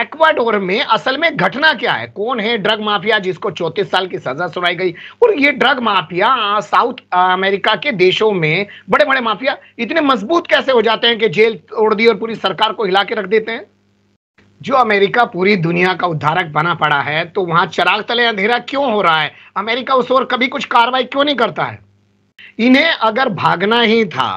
Ecuador में असल में घटना क्या है कौन है ड्रग माफिया जिसको चौंतीस साल की सजा सुनाई गई और ये ड्रग माफिया साउथ अमेरिका के देशों में बड़े बड़े माफिया इतने मजबूत कैसे हो जाते हैं कि जेल तोड़ दी और पूरी सरकार को हिला के रख देते हैं जो अमेरिका पूरी दुनिया का उद्धारक बना पड़ा है तो वहां चराग तले अंधेरा क्यों हो रहा है अमेरिका उस ओर कभी कुछ कार्रवाई क्यों नहीं करता है इन्हें अगर भागना ही था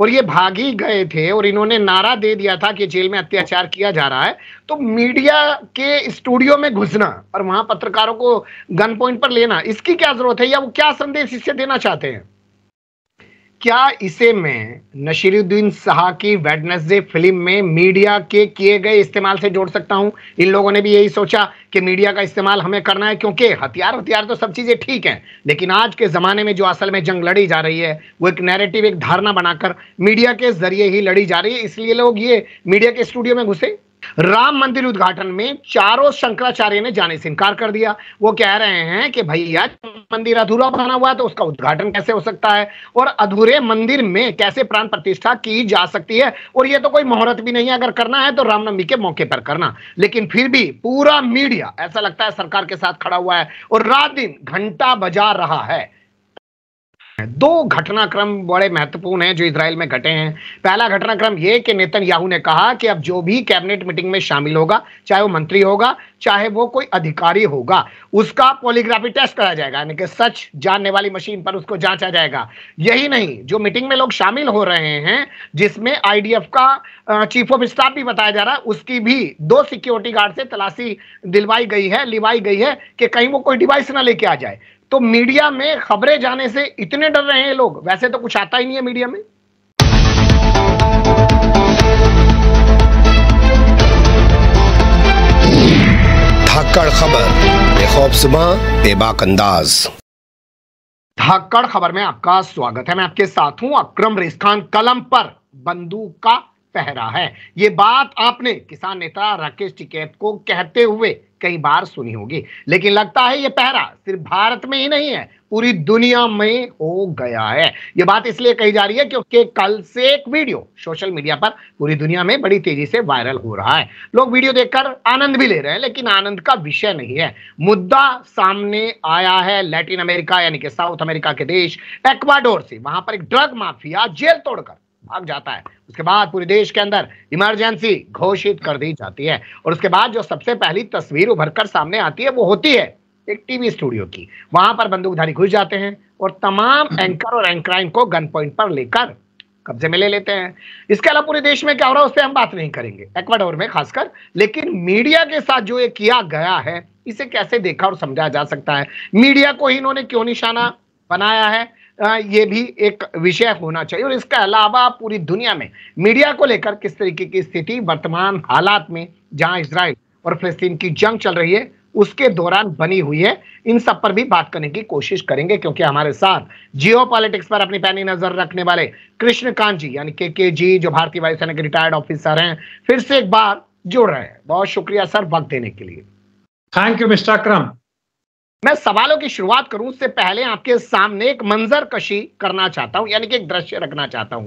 और ये भागी गए थे और इन्होंने नारा दे दिया था कि जेल में अत्याचार किया जा रहा है तो मीडिया के स्टूडियो में घुसना और वहां पत्रकारों को गन पॉइंट पर लेना इसकी क्या जरूरत है या वो क्या संदेश इससे देना चाहते हैं क्या इसे मैं नशीरुद्दीन शाह की वेडनेसडे फिल्म में मीडिया के किए गए इस्तेमाल से जोड़ सकता हूं इन लोगों ने भी यही सोचा कि मीडिया का इस्तेमाल हमें करना है क्योंकि हथियार हथियार तो सब चीज़ें ठीक हैं लेकिन आज के ज़माने में जो असल में जंग लड़ी जा रही है वो एक नैरेटिव एक धारणा बनाकर मीडिया के जरिए ही लड़ी जा रही है इसलिए लोग ये मीडिया के स्टूडियो में घुसे राम मंदिर उद्घाटन में चारों शंकराचार्य ने जाने से इनकार कर दिया वो कह रहे हैं कि भैया मंदिर अधूरा बना हुआ है तो उसका उद्घाटन कैसे हो सकता है और अधूरे मंदिर में कैसे प्राण प्रतिष्ठा की जा सकती है और ये तो कोई मुहूर्त भी नहीं है अगर करना है तो रामनवमी के मौके पर करना लेकिन फिर भी पूरा मीडिया ऐसा लगता है सरकार के साथ खड़ा हुआ है और रात दिन घंटा बजा रहा है दो घटनाक्रम बड़े महत्वपूर्ण हैं जो इसराइल में घटे हैं पहला घटनाक्रम ये कि नेतन याहू ने कहा कि अब जो भी कैबिनेट मीटिंग में शामिल होगा चाहे वो मंत्री होगा चाहे वो कोई अधिकारी होगा उसका पोलिग्राफी टेस्ट करा जाएगा यानी कि सच जानने वाली मशीन पर उसको जांचा जाएगा यही नहीं जो मीटिंग में लोग शामिल हो रहे हैं जिसमें आईडीएफ का चीफ ऑफ स्टाफ भी बताया जा रहा है उसकी भी दो सिक्योरिटी गार्ड से तलाशी दिलवाई गई है लिवाई गई है कि कहीं वो कोई डिवाइस ना लेके आ जाए तो मीडिया में खबरें जाने से इतने डर रहे हैं लोग वैसे तो कुछ आता ही नहीं है मीडिया में धाकड़ खबर बेखौफ सुबह बेबाक अंदाज धाकड़ खबर में आपका स्वागत है मैं आपके साथ हूं अक्रम रेस्खान कलम पर बंदूक का पहरा है ये बात आपने किसान नेता राकेश टिकैत को कहते हुए कई बार सुनी होगी लेकिन लगता है ये पहरा सिर्फ भारत में ही नहीं है पूरी दुनिया में हो गया है ये बात इसलिए कही जा रही है क्योंकि कल से एक वीडियो सोशल मीडिया पर पूरी दुनिया में बड़ी तेजी से वायरल हो रहा है लोग वीडियो देखकर आनंद भी ले रहे हैं लेकिन आनंद का विषय नहीं है मुद्दा सामने आया है लैटिन अमेरिका यानी कि साउथ अमेरिका के देश एक्वाडोर से वहां पर एक ड्रग माफिया जेल तोड़कर भाग जाता है उसके बाद पूरे देश के अंदर इमरजेंसी घोषित कर दी जाती है और उसके बाद जो सबसे पहली तस्वीर उभर कर सामने आती है वो होती है एक टीवी स्टूडियो की वहां पर बंदूकधारी घुस जाते हैं और तमाम एंकर और एंकराइन को गन पॉइंट पर लेकर कब्जे में ले लेते हैं इसके अलावा पूरे देश में क्या हो रहा है उस पर हम बात नहीं करेंगे एक्वाडोर में खासकर लेकिन मीडिया के साथ जो ये किया गया है इसे कैसे देखा और समझा जा सकता है मीडिया को ही इन्होंने क्यों निशाना बनाया है ये भी एक विषय होना चाहिए और इसके अलावा पूरी दुनिया में मीडिया को लेकर किस तरीके की स्थिति वर्तमान हालात में जहां इसराइल और फिलिस्तीन की जंग चल रही है उसके दौरान बनी हुई है इन सब पर भी बात करने की कोशिश करेंगे क्योंकि हमारे साथ जियो पॉलिटिक्स पर अपनी पैनी नजर रखने वाले कृष्णकांत जी यानी के के जी जो भारतीय वायुसेना के रिटायर्ड ऑफिसर हैं फिर से एक बार जुड़ रहे हैं बहुत शुक्रिया सर वक्त देने के लिए थैंक यू मिस्टर अक्रम मैं सवालों की शुरुआत करूं उससे पहले आपके सामने एक मंजर कशी करना चाहता हूं यानी कि एक दृश्य रखना चाहता हूं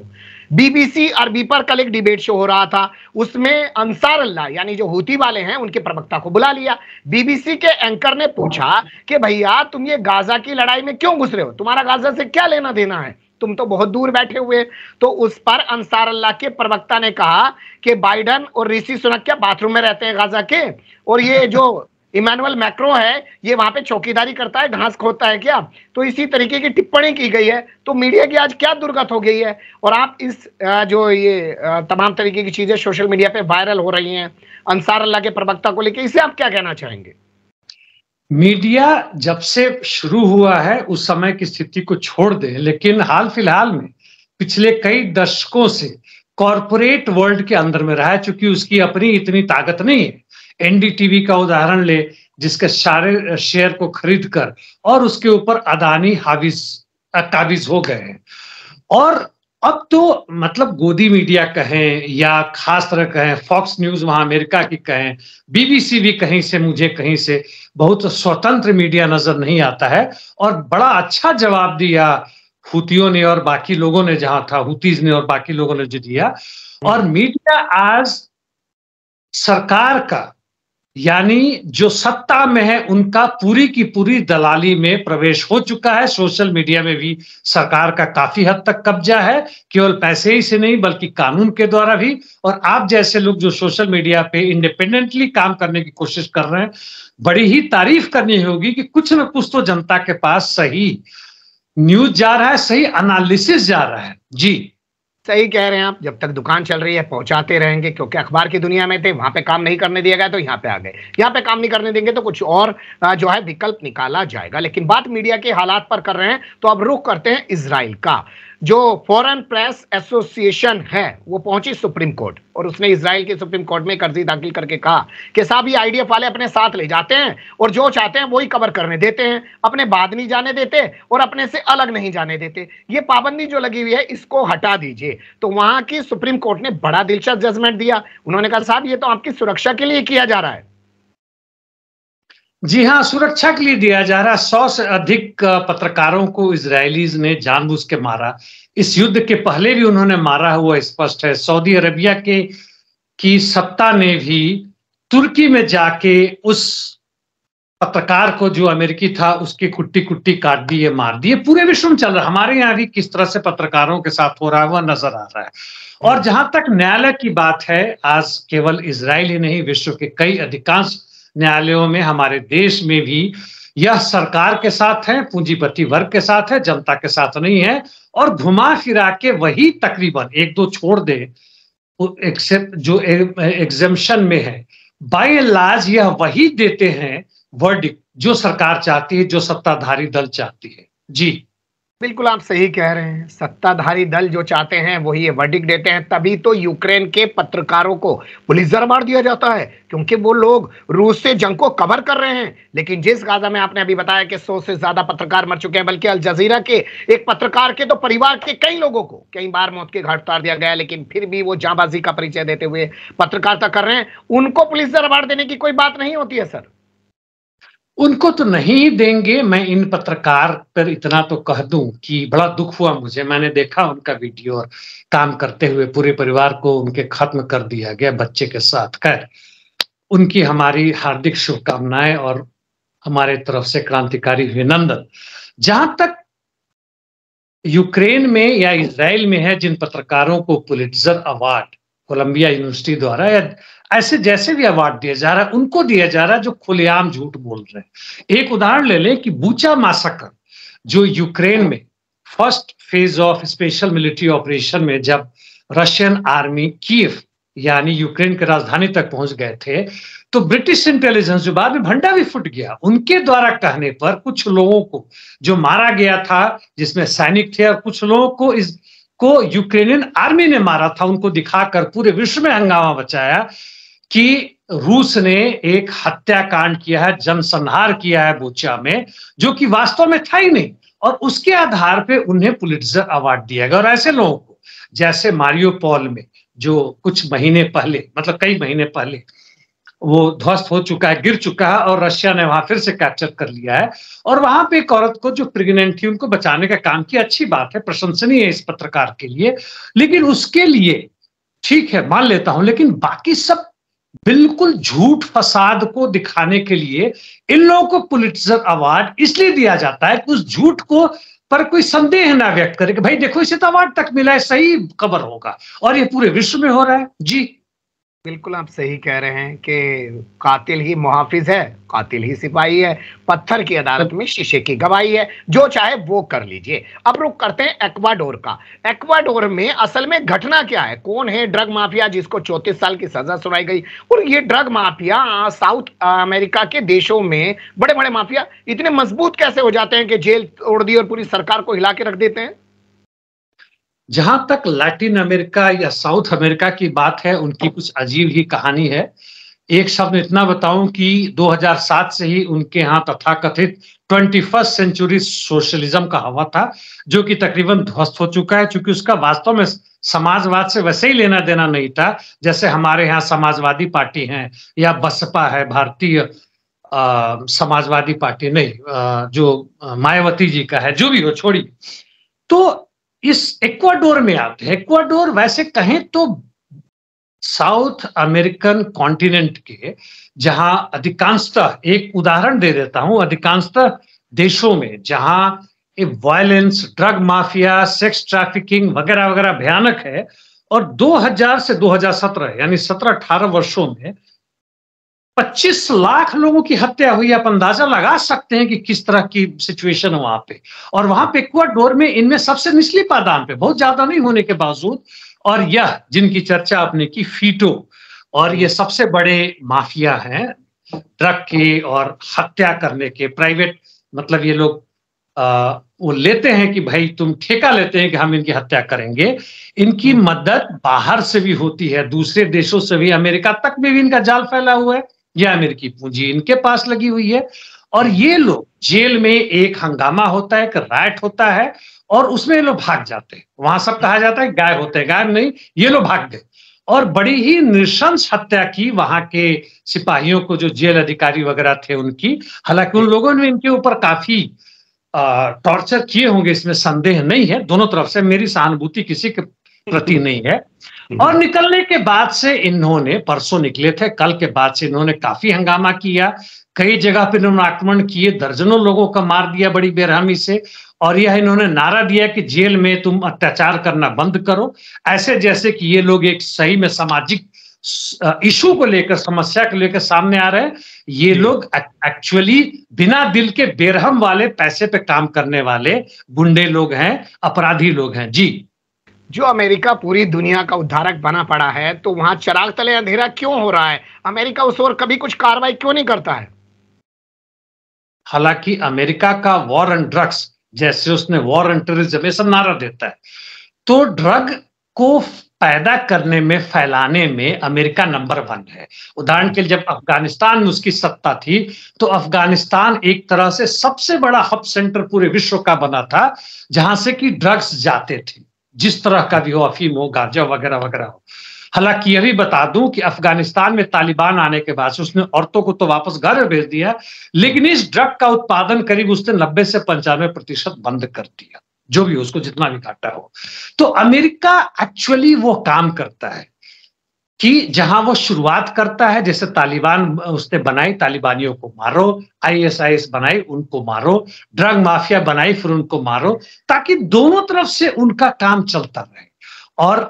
बीबीसी अरबी पर कल एक डिबेट शो हो रहा था उसमें अंसार अल्लाह यानी जो होती वाले हैं उनके प्रवक्ता को बुला लिया बीबीसी के एंकर ने पूछा कि भैया तुम ये गाजा की लड़ाई में क्यों घुस रहे हो तुम्हारा गाजा से क्या लेना देना है तुम तो बहुत दूर बैठे हुए तो उस पर अंसार अल्लाह के प्रवक्ता ने कहा कि बाइडन और ऋषि सुनक क्या बाथरूम में रहते हैं गाजा के और ये जो इमानुअल मैक्रो है ये वहां पे चौकीदारी करता है घास खोदता है क्या तो इसी तरीके की टिप्पणी की गई है तो मीडिया की आज क्या दुर्गत हो गई है और आप इस जो ये तमाम तरीके की चीजें सोशल मीडिया पे वायरल हो रही हैं अंसार अल्लाह के प्रवक्ता को लेके इसे आप क्या कहना चाहेंगे मीडिया जब से शुरू हुआ है उस समय की स्थिति को छोड़ दे लेकिन हाल फिलहाल में पिछले कई दशकों से कॉरपोरेट वर्ल्ड के अंदर में रहा है चूंकि उसकी अपनी इतनी ताकत नहीं है एनडीटीवी का उदाहरण ले जिसके सारे शेयर को खरीद कर और उसके ऊपर अदानी हाविज काबिज हो गए हैं और अब तो मतलब गोदी मीडिया कहें या खास तरह कहें फॉक्स न्यूज वहां अमेरिका की कहें बीबीसी भी कहीं से मुझे कहीं से बहुत स्वतंत्र मीडिया नजर नहीं आता है और बड़ा अच्छा जवाब दिया हुतियों ने और बाकी लोगों ने जहां था हुतीज ने और बाकी लोगों ने जो दिया हम्म। और मीडिया आज सरकार का यानी जो सत्ता में है उनका पूरी की पूरी दलाली में प्रवेश हो चुका है सोशल मीडिया में भी सरकार का काफी हद तक कब्जा है केवल पैसे ही से नहीं बल्कि कानून के द्वारा भी और आप जैसे लोग जो सोशल मीडिया पे इंडिपेंडेंटली काम करने की कोशिश कर रहे हैं बड़ी ही तारीफ करनी होगी कि कुछ ना कुछ तो जनता के पास सही न्यूज जा रहा है सही अनालिसिस जा रहा है जी सही कह रहे हैं आप जब तक दुकान चल रही है पहुंचाते रहेंगे क्योंकि अखबार की दुनिया में थे वहां पे काम नहीं करने दिया गया तो यहाँ पे आ गए यहाँ पे काम नहीं करने देंगे तो कुछ और जो है विकल्प निकाला जाएगा लेकिन बात मीडिया के हालात पर कर रहे हैं तो अब रुख करते हैं इसराइल का जो फॉरेन प्रेस एसोसिएशन है वो पहुंची सुप्रीम कोर्ट और उसने इसराइल के सुप्रीम कोर्ट में कर्जी दाखिल करके कहा कि साहब ये आईडीएफ वाले अपने साथ ले जाते हैं और जो चाहते हैं वही कवर करने देते हैं अपने बाद नहीं जाने देते और अपने से अलग नहीं जाने देते ये पाबंदी जो लगी हुई है इसको हटा दीजिए तो वहां की सुप्रीम कोर्ट ने बड़ा दिलचस्प जजमेंट दिया उन्होंने कहा साहब ये तो आपकी सुरक्षा के लिए किया जा रहा है जी हाँ सुरक्षा के लिए दिया जा रहा सौ से अधिक पत्रकारों को इसराइलीज ने जानबूझ के मारा इस युद्ध के पहले भी उन्होंने मारा हुआ स्पष्ट है सऊदी अरबिया के की सत्ता ने भी तुर्की में जाके उस पत्रकार को जो अमेरिकी था उसकी कुट्टी कुट्टी काट दिए मार दिए पूरे विश्व में चल रहा है हमारे यहाँ भी किस तरह से पत्रकारों के साथ हो रहा है वह नजर आ रहा है और जहां तक न्यायालय की बात है आज केवल इसराइल ही नहीं विश्व के कई अधिकांश न्यायालयों में हमारे देश में भी यह सरकार के साथ है पूंजीपति वर्ग के साथ है जनता के साथ नहीं है और घुमा फिरा के वही तकरीबन एक दो छोड़ दे जो एग्जेम्शन में है बाय लाज यह वही देते हैं वर्डिक जो सरकार चाहती है जो सत्ताधारी दल चाहती है जी बिल्कुल आप सही कह रहे हैं सत्ताधारी दल जो चाहते हैं वही ये वर्डिक देते हैं तभी तो यूक्रेन के पत्रकारों को बुलिजर मार दिया जाता है क्योंकि वो लोग रूस से जंग को कवर कर रहे हैं लेकिन जिस गाजा में आपने अभी बताया कि सौ से ज्यादा पत्रकार मर चुके हैं बल्कि अल जजीरा के एक पत्रकार के तो परिवार के कई लोगों को कई बार मौत के घाट उतार दिया गया लेकिन फिर भी वो जाबाजी का परिचय देते हुए पत्रकारिता कर रहे हैं उनको पुलिस दरबार देने की कोई बात नहीं होती है सर उनको तो नहीं देंगे मैं इन पत्रकार पर इतना तो कह दूं कि बड़ा दुख हुआ मुझे मैंने देखा उनका वीडियो और काम करते हुए पूरे परिवार को उनके खत्म कर दिया गया बच्चे के साथ खैर उनकी हमारी हार्दिक शुभकामनाएं और हमारे तरफ से क्रांतिकारी अभिनंदन जहां तक यूक्रेन में या इसराइल में है जिन पत्रकारों को पुलिटर अवार्ड कोलंबिया यूनिवर्सिटी द्वारा या ऐसे जैसे भी अवार्ड दिया जा रहा है उनको दिया जा रहा है जो खुलेआम झूठ बोल रहे हैं एक उदाहरण ले लें कि बूचा मासाकर जो यूक्रेन में first phase of special military operation में जब रशियन आर्मी कीव यानी यूक्रेन की राजधानी तक पहुंच गए थे तो ब्रिटिश इंटेलिजेंस जो बाद में भंडा भी फूट गया उनके द्वारा कहने पर कुछ लोगों को जो मारा गया था जिसमें सैनिक थे और कुछ लोगों को इस को यूक्रेनियन आर्मी ने मारा था उनको दिखाकर पूरे विश्व में हंगामा बचाया कि रूस ने एक हत्याकांड किया है जनसंहार किया है बोचिया में जो कि वास्तव में था ही नहीं और उसके आधार पे उन्हें पुलिटर अवार्ड दिया गया और ऐसे लोगों को जैसे मारियो पॉल में जो कुछ महीने पहले मतलब कई महीने पहले वो ध्वस्त हो चुका है गिर चुका है और रशिया ने वहां फिर से कैप्चर कर लिया है और वहां पे एक औरत को जो प्रेग्नेंट थी उनको बचाने का काम किया अच्छी बात है प्रशंसनीय है इस पत्रकार के लिए लेकिन उसके लिए ठीक है मान लेता हूं लेकिन बाकी सब बिल्कुल झूठ फसाद को दिखाने के लिए इन लोगों को पुलिटिजर अवार्ड इसलिए दिया जाता है कि उस झूठ को पर कोई संदेह ना व्यक्त करे कि भाई देखो इसे तो अवार्ड तक मिला है सही कबर होगा और ये पूरे विश्व में हो रहा है जी बिल्कुल आप सही कह रहे हैं कि कातिल ही मुहाफिज है कातिल ही सिपाही है पत्थर की अदालत में शीशे की गवाही है जो चाहे वो कर लीजिए अब रुक करते हैं एक्वाडोर का एक्वाडोर में असल में घटना क्या है कौन है ड्रग माफिया जिसको चौंतीस साल की सजा सुनाई गई और ये ड्रग माफिया साउथ अमेरिका के देशों में बड़े बड़े माफिया इतने मजबूत कैसे हो जाते हैं कि जेल तोड़ दी और पूरी सरकार को हिला के रख देते हैं जहां तक लैटिन अमेरिका या साउथ अमेरिका की बात है उनकी कुछ अजीब ही कहानी है एक शब्द इतना बताऊं कि 2007 से ही उनके यहाँ तथा कथित ट्वेंटी फर्स्ट सेंचुरी सोशलिज्म का हवा था जो कि तकरीबन ध्वस्त हो चुका है क्योंकि उसका वास्तव में समाजवाद से वैसे ही लेना देना नहीं था जैसे हमारे यहाँ समाजवादी पार्टी है या बसपा है भारतीय समाजवादी पार्टी नहीं आ, जो मायावती जी का है जो भी हो छोड़िए तो इस एक्वाडोर में आते हैं वैसे कहें तो साउथ अमेरिकन कॉन्टिनेंट के जहां अधिकांशतः एक उदाहरण दे देता हूं अधिकांशतः देशों में जहां violence drug mafia sex trafficking वगैरह वगैरह भयानक है और 2000 से 2017 यानी 17-18 वर्षों में 25 लाख लोगों की हत्या हुई आप अंदाजा लगा सकते हैं कि किस तरह की सिचुएशन है वहां पे और वहां पे डोर में इनमें सबसे निचली पादान पे बहुत ज्यादा नहीं होने के बावजूद और यह जिनकी चर्चा आपने की फीटो और ये सबसे बड़े माफिया हैं ड्रग के और हत्या करने के प्राइवेट मतलब ये लोग वो लेते हैं कि भाई तुम ठेका लेते हैं कि हम इनकी हत्या करेंगे इनकी हम्म। मदद बाहर से भी होती है दूसरे देशों से भी अमेरिका तक में भी इनका जाल फैला हुआ है यह अमेरिकी पूंजी इनके पास लगी हुई है और ये लोग जेल में एक हंगामा होता है एक रैट होता है और उसमें ये लोग भाग जाते हैं वहां सब कहा जाता है गायब होते हैं गायब नहीं ये लोग भाग गए और बड़ी ही निशंस हत्या की वहां के सिपाहियों को जो जेल अधिकारी वगैरह थे उनकी हालांकि उन लोगों ने इनके ऊपर काफी टॉर्चर किए होंगे इसमें संदेह नहीं है दोनों तरफ से मेरी सहानुभूति किसी के प्रति नहीं है हम्म। और निकलने के बाद से इन्होंने परसों निकले थे कल के बाद से इन्होंने काफी हंगामा किया कई जगह पर इन्होंने आक्रमण किए दर्जनों लोगों का मार दिया बड़ी बेरहमी से और यह इन्होंने नारा दिया कि जेल में तुम अत्याचार करना बंद करो ऐसे जैसे कि ये लोग एक सही में सामाजिक इशू को लेकर समस्या को लेकर सामने आ रहे हैं ये लोग एक्चुअली बिना दिल के बेरहम वाले पैसे पे काम करने वाले गुंडे लोग हैं अपराधी लोग हैं जी जो अमेरिका पूरी दुनिया का उद्धारक बना पड़ा है तो वहां चराग तले अंधेरा क्यों हो रहा है अमेरिका उस ओर कभी कुछ कार्रवाई क्यों नहीं करता है हालांकि अमेरिका का वॉर एंड ड्रग्स जैसे उसने वॉर एंड टूरिज्म नारा देता है तो ड्रग को पैदा करने में फैलाने में अमेरिका नंबर वन है उदाहरण के लिए जब अफगानिस्तान में उसकी सत्ता थी तो अफगानिस्तान एक तरह से सबसे बड़ा हब सेंटर पूरे विश्व का बना था जहां से कि ड्रग्स जाते थे जिस तरह का भी हो अफीम हो गांजा वगैरह वगैरह हो हालांकि यह भी बता दूं कि अफगानिस्तान में तालिबान आने के बाद उसने औरतों को तो वापस घर भेज दिया लेकिन इस ड्रग का उत्पादन करीब उसने नब्बे से पंचानवे प्रतिशत बंद कर दिया जो भी उसको जितना भी घाटा हो तो अमेरिका एक्चुअली वो काम करता है कि जहां वो शुरुआत करता है जैसे तालिबान उसने बनाई तालिबानियों को मारो आईएसआईएस बनाई उनको मारो ड्रग माफिया बनाई फिर उनको मारो ताकि दोनों तरफ से उनका काम चलता रहे और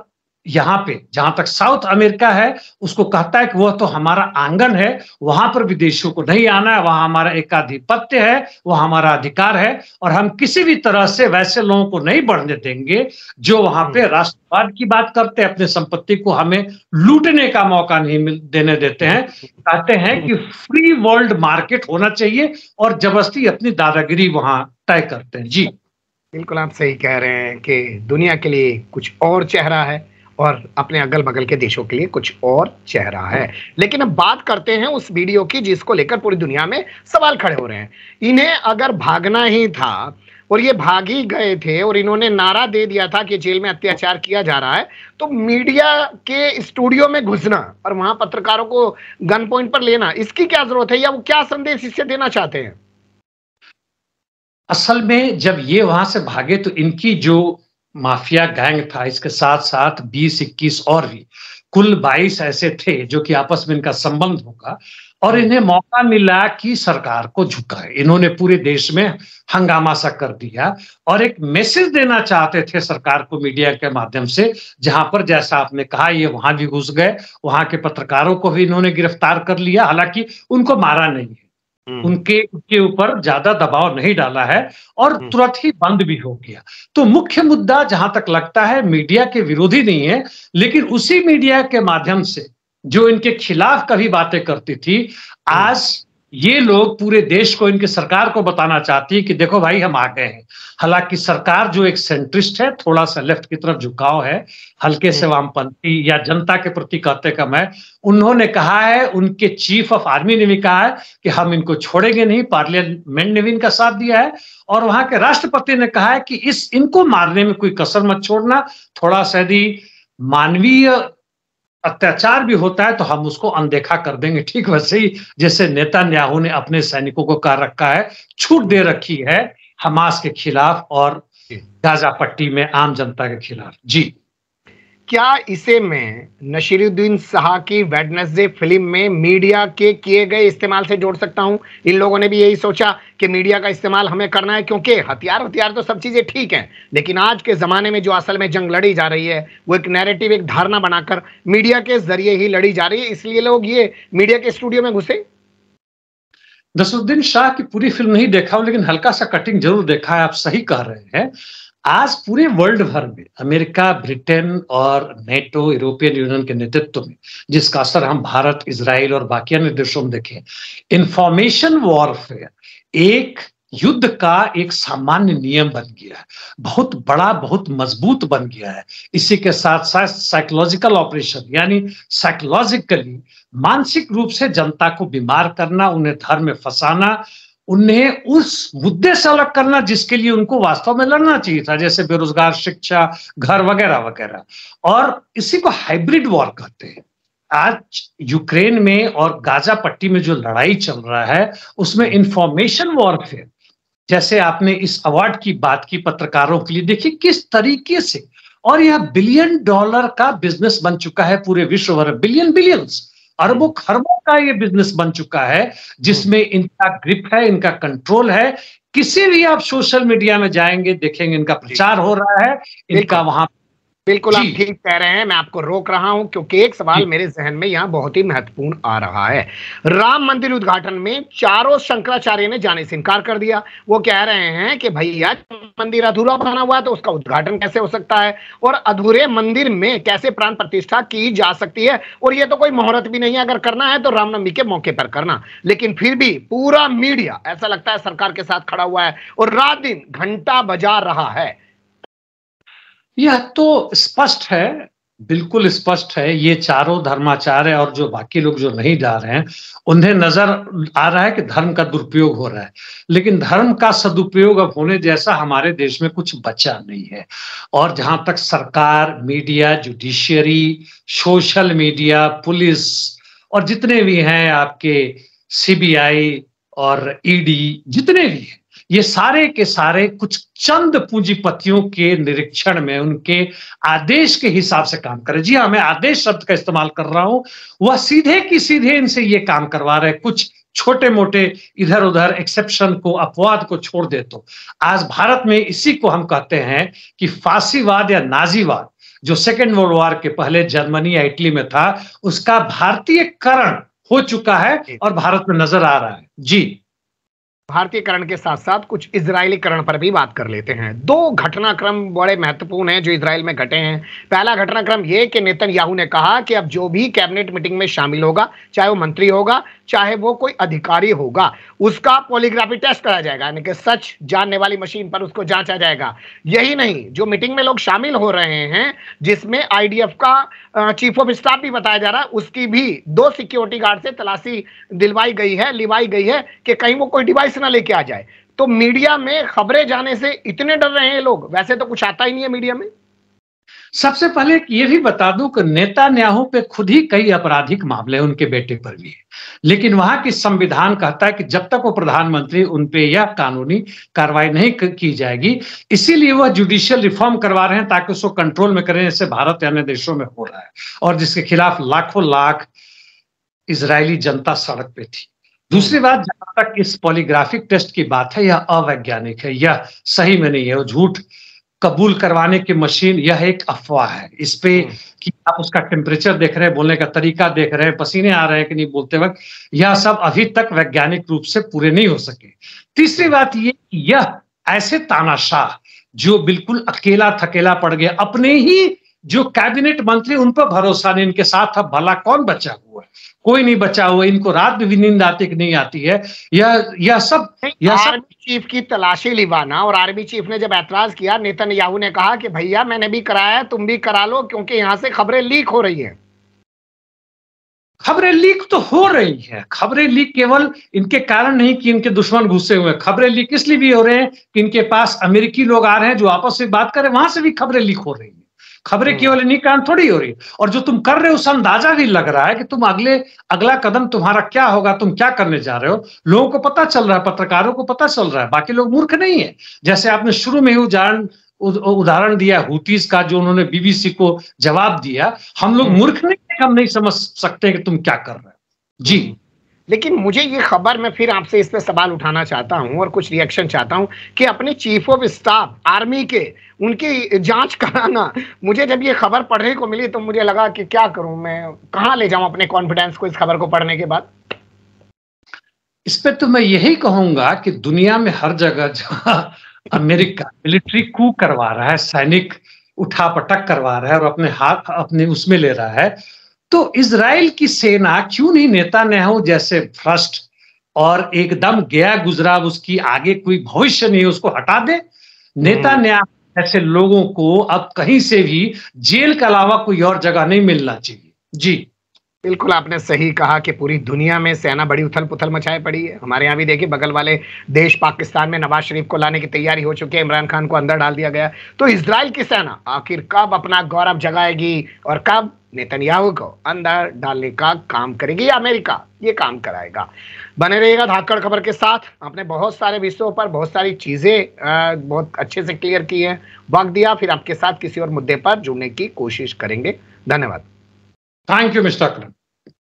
यहाँ पे जहां तक साउथ अमेरिका है उसको कहता है कि वह तो हमारा आंगन है वहां पर विदेशियों को नहीं आना है वहां हमारा एकाधिपत्य है वह हमारा अधिकार है और हम किसी भी तरह से वैसे लोगों को नहीं बढ़ने देंगे जो वहां पे हम्म। राष्ट्रवाद की बात करते हैं अपने संपत्ति को हमें लूटने का मौका नहीं मिल देने देते हैं कहते हैं कि फ्री वर्ल्ड मार्केट होना चाहिए और जबरदस्ती अपनी दादागिरी वहां तय करते हैं जी बिल्कुल आप सही कह रहे हैं कि दुनिया के लिए कुछ और चेहरा है और अपने अगल बगल के देशों के लिए कुछ और चेहरा है लेकिन अब बात करते हैं उस वीडियो की जिसको लेकर पूरी दुनिया में सवाल खड़े हो रहे हैं इन्हें अगर भागना ही था और ये भाग ही गए थे और इन्होंने नारा दे दिया था कि जेल में अत्याचार किया जा रहा है तो मीडिया के स्टूडियो में घुसना और वहां पत्रकारों को गन पॉइंट पर लेना इसकी क्या जरूरत है या वो क्या संदेश इससे देना चाहते हैं असल में जब ये वहां से भागे तो इनकी जो माफिया गैंग था इसके साथ साथ 20 21 और भी कुल 22 ऐसे थे जो कि आपस में इनका संबंध होगा और इन्हें मौका मिला कि सरकार को झुकाए इन्होंने पूरे देश में हंगामा सा कर दिया और एक मैसेज देना चाहते थे सरकार को मीडिया के माध्यम से जहां पर जैसा आपने कहा ये वहां भी घुस गए वहां के पत्रकारों को भी इन्होंने गिरफ्तार कर लिया हालांकि उनको मारा नहीं है हम्म। उनके उनके ऊपर ज्यादा दबाव नहीं डाला है और हम्म। तुरंत ही बंद भी हो गया तो मुख्य मुद्दा जहां तक लगता है मीडिया के विरोधी नहीं है लेकिन उसी मीडिया के माध्यम से जो इनके खिलाफ कभी बातें करती थी हम्म। आज ये लोग पूरे देश को इनकी सरकार को बताना चाहती है कि देखो भाई हम आ गए हैं हालांकि सरकार जो एक सेंट्रिस्ट है थोड़ा सा लेफ्ट की तरफ झुकाव है हल्के से हम्म। वामपंथी या जनता के प्रति कहते कम है उन्होंने कहा है उनके चीफ ऑफ आर्मी ने भी कहा है कि हम इनको छोड़ेंगे नहीं पार्लियामेंट ने भी इनका साथ दिया है और वहां के राष्ट्रपति ने कहा है कि इस इनको मारने में कोई कसर मत छोड़ना थोड़ा सा यदि मानवीय अत्याचार भी होता है तो हम उसको अनदेखा कर देंगे ठीक वैसे ही जैसे नेता न्याहू ने अपने सैनिकों को कहा रखा है छूट दे रखी है हमास के खिलाफ और गाजा पट्टी में आम जनता के खिलाफ जी क्या इसे मैं नशीरुद्दीन शाह की वेडनेसडे फिल्म में मीडिया के किए गए इस्तेमाल से जोड़ सकता हूं इन लोगों ने भी यही सोचा कि मीडिया का इस्तेमाल हमें करना है क्योंकि हथियार हथियार तो सब चीज़ें ठीक हैं लेकिन आज के ज़माने में जो असल में जंग लड़ी जा रही है वो एक नैरेटिव एक धारणा बनाकर मीडिया के जरिए ही लड़ी जा रही है इसलिए लोग ये मीडिया के स्टूडियो में घुसे नसरुद्दीन शाह की पूरी फिल्म नहीं देखा हो लेकिन हल्का सा कटिंग जरूर देखा है आप सही कह रहे हैं आज पूरे वर्ल्ड भर में अमेरिका ब्रिटेन और नेटो यूरोपियन यूनियन के नेतृत्व में जिसका असर हम भारत इसराइल और बाकी अन्य देशों में देखें इंफॉर्मेशन वॉरफेयर एक युद्ध का एक सामान्य नियम बन गया है बहुत बड़ा बहुत मजबूत बन गया है इसी के साथ साथ साइकोलॉजिकल ऑपरेशन यानी साइकोलॉजिकली मानसिक रूप से जनता को बीमार करना उन्हें धर्म में फंसाना उन्हें उस मुद्दे से अलग करना जिसके लिए उनको वास्तव में लड़ना चाहिए था जैसे बेरोजगार शिक्षा घर वगैरह वगैरह और इसी को हाइब्रिड वॉर कहते हैं आज यूक्रेन में और गाजा पट्टी में जो लड़ाई चल रहा है उसमें इंफॉर्मेशन वॉरफेयर जैसे आपने इस अवार्ड की बात की पत्रकारों के लिए देखिए किस तरीके से और यह बिलियन डॉलर का बिजनेस बन चुका है पूरे विश्व भर बिलियन बिलियंस अरबों हम्म। खरबों का ये बिजनेस बन चुका है जिसमें हम्म। इनका ग्रिप है इनका कंट्रोल है किसी भी आप सोशल मीडिया में जाएंगे देखेंगे इनका प्रचार हो रहा है इनका वहां बिल्कुल आप ठीक कह रहे हैं मैं आपको रोक रहा हूं क्योंकि एक सवाल मेरे जहन में यहां बहुत ही महत्वपूर्ण आ रहा है राम मंदिर उद्घाटन में चारों शंकराचार्य ने जाने से इनकार कर दिया वो कह रहे हैं कि भैया मंदिर अधूरा बना हुआ है तो उसका उद्घाटन कैसे हो सकता है और अधूरे मंदिर में कैसे प्राण प्रतिष्ठा की जा सकती है और ये तो कोई मुहूर्त भी नहीं है अगर करना है तो रामनवमी के मौके पर करना लेकिन फिर भी पूरा मीडिया ऐसा लगता है सरकार के साथ खड़ा हुआ है और रात दिन घंटा बजा रहा है यह तो स्पष्ट है बिल्कुल स्पष्ट है ये चारों धर्माचार्य और जो बाकी लोग जो नहीं जा रहे हैं उन्हें नजर आ रहा है कि धर्म का दुरुपयोग हो रहा है लेकिन धर्म का सदुपयोग अब होने जैसा हमारे देश में कुछ बचा नहीं है और जहां तक सरकार media judiciary social media police और जितने भी हैं आपके सीबीआई और ईडी जितने भी हैं ये सारे के सारे कुछ चंद पूंजीपतियों के निरीक्षण में उनके आदेश के हिसाब से काम करे जी हाँ मैं आदेश शब्द का इस्तेमाल कर रहा हूं वह सीधे की सीधे इनसे ये काम करवा रहे कुछ छोटे मोटे इधर उधर एक्सेप्शन को अपवाद को छोड़ दे तो आज भारत में इसी को हम कहते हैं कि फांसीवाद या नाजीवाद जो सेकेंड वर्ल्ड वॉर के पहले जर्मनी या इटली में था उसका भारतीयकरण हो चुका है और भारत में नजर आ रहा है जी भारतीयकरण के साथ साथ कुछ इसराइलीकरण पर भी बात कर लेते हैं दो घटनाक्रम बड़े महत्वपूर्ण हैं जो इसराइल में घटे हैं पहला घटनाक्रम ये कि नेतन याहू ने कहा कि अब जो भी कैबिनेट मीटिंग में शामिल होगा चाहे वो मंत्री होगा चाहे वो कोई अधिकारी होगा उसका पोलिग्राफी टेस्ट कराया जाएगा यानी कि सच जानने वाली मशीन पर उसको जांचा जाएगा यही नहीं जो मीटिंग में लोग शामिल हो रहे हैं जिसमें आईडीएफ का चीफ ऑफ स्टाफ भी बताया जा रहा है उसकी भी दो सिक्योरिटी गार्ड से तलाशी दिलवाई गई है लिवाई गई है कि कहीं वो कोई डिवाइस वॉइस ना लेके आ जाए तो मीडिया में खबरें जाने से इतने डर रहे हैं लोग वैसे तो कुछ आता ही नहीं है मीडिया में सबसे पहले ये भी बता दूं कि नेता न्याहों पे खुद ही कई आपराधिक मामले उनके बेटे पर भी है लेकिन वहां की संविधान कहता है कि जब तक वो प्रधानमंत्री उन पे यह कानूनी कार्रवाई नहीं की जाएगी इसीलिए वह जुडिशियल रिफॉर्म करवा रहे हैं ताकि उसको कंट्रोल में करें जैसे भारत या अन्य देशों में हो रहा है और जिसके खिलाफ लाखों लाख इसराइली जनता सड़क पे थी दूसरी बात जहां तक इस पॉलीग्राफिक टेस्ट की बात है यह अवैज्ञानिक है यह सही में नहीं है झूठ कबूल करवाने की मशीन यह एक अफवाह है इस पे हम्म। कि आप उसका टेम्परेचर देख रहे हैं बोलने का तरीका देख रहे हैं पसीने आ रहे हैं कि नहीं बोलते वक्त यह सब अभी तक वैज्ञानिक रूप से पूरे नहीं हो सके तीसरी बात ये यह ऐसे तानाशाह जो बिल्कुल अकेला थकेला पड़ गया अपने ही जो कैबिनेट मंत्री उन पर भरोसा नहीं इनके साथ अब भला कौन बचा हुआ है कोई नहीं बचा हुआ इनको रात में भी नींद आती कि नहीं आती है यह यह सब यह सब चीफ की तलाशी लिवाना और आर्मी चीफ ने जब एतराज किया नेतन याहू ने कहा कि भैया मैंने भी कराया तुम भी करा लो क्योंकि यहां से खबरें लीक हो रही है खबरें लीक तो हो रही है खबरें लीक केवल इनके कारण नहीं कि इनके दुश्मन घुसे हुए खबरें लीक इसलिए भी हो रहे हैं कि इनके पास अमेरिकी लोग आ रहे हैं जो आपस में बात करें वहां से भी खबरें लीक हो रही है खबरें हम्म। केवल इन्हीं थोड़ी हो रही और जो तुम कर रहे हो उस अंदाजा भी लग रहा है कि तुम अगले अगला कदम तुम्हारा क्या होगा तुम क्या करने जा रहे हो लोगों को पता चल रहा है पत्रकारों को पता चल रहा है बाकी लोग मूर्ख नहीं है जैसे आपने शुरू में ही उदाहरण उदाहरण दिया हुतीस का जो उन्होंने बीबीसी को जवाब दिया हम लोग हम्म। मूर्ख नहीं है हम नहीं समझ सकते कि तुम क्या कर रहे हो जी हम्म। लेकिन मुझे ये खबर मैं फिर आपसे इस पर सवाल उठाना चाहता हूं और कुछ रिएक्शन चाहता हूं कि अपने चीफ ऑफ स्टाफ आर्मी के उनकी जांच कराना मुझे जब ये खबर पढ़ने को मिली तो मुझे लगा कि क्या करूं मैं कहाँ ले जाऊं अपने कॉन्फिडेंस को इस खबर को पढ़ने के बाद इस पर तो मैं यही कहूंगा कि दुनिया में हर जगह जहां अमेरिका मिलिट्री कू करवा रहा है सैनिक उठा पटक करवा रहा है और अपने हाथ अपने उसमें ले रहा है तो इसराइल की सेना क्यों नहीं नेता हो जैसे भ्रष्ट और एकदम गया गुजरा उसकी आगे कोई भविष्य नहीं उसको हटा दे हम्म। नेता न्याय ऐसे लोगों को अब कहीं से भी जेल के अलावा कोई और जगह नहीं मिलना चाहिए जी बिल्कुल आपने सही कहा कि पूरी दुनिया में सेना बड़ी उथल पुथल मचाए पड़ी है हमारे यहाँ भी देखिए बगल वाले देश पाकिस्तान में नवाज शरीफ को लाने की तैयारी हो चुकी है इमरान खान को अंदर डाल दिया गया तो इसराइल की सेना आखिर कब अपना गौरव जगाएगी और कब नेतन्याहू को अंदर डालने का काम करेगी या अमेरिका ये काम कराएगा बने रहिएगा धाकड़ खबर के साथ आपने बहुत सारे विषयों पर बहुत सारी चीज़ें बहुत अच्छे से क्लियर की है वक्त दिया फिर आपके साथ किसी और मुद्दे पर जुड़ने की कोशिश करेंगे धन्यवाद Thank you, Mr. Akram.